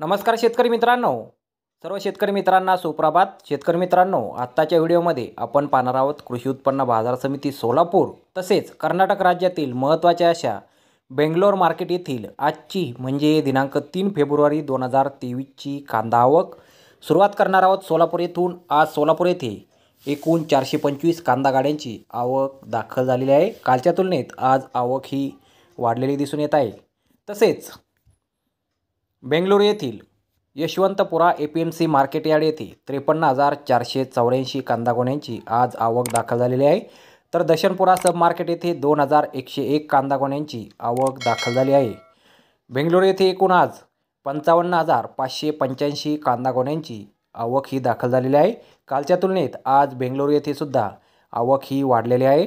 नमस्कार शेतकरी मित्रांनो सर्व शेतकरी मित्रांना सुप्रभात शेतकरी मित्रांनो आत्ताच्या व्हिडिओमध्ये आपण पाहणार आहोत कृषी उत्पन्न बाजार समिती सोलापूर तसेच कर्नाटक राज्यातील महत्त्वाच्या अशा बेंगलोर मार्केट येथील आजची म्हणजे दिनांक तीन फेब्रुवारी दोन हजार तेवीसची कांदा आवक सुरुवात करणार आहोत सोलापूर येथून आज सोलापूर येथे एकूण चारशे पंचवीस कांदा गाड्यांची आवक दाखल झालेली आहे कालच्या तुलनेत आज आवक ही वाढलेली दिसून येत आहे तसेच बेंगलोर येथील Yeshwanthpura A P M C market yard येथे त्रेपन्न हजार चारशे चौऱ्याऐंशी कांदागोण्यांची आज आवक दाखल झालेली आहे तर दशनपुरा सब मार्केट येथे दोन हजार एकशे एक कांदागोण्यांची आवक दाखल झाली आहे बेंगलोरू येथे एकूण आज पंचावन्न हजार पाचशे पंच्याऐंशी कांदागोण्यांची आवक ही दाखल झालेली आहे कालच्या तुलनेत आज बेंगलोर येथे सुद्धा आवक ही वाढलेली आहे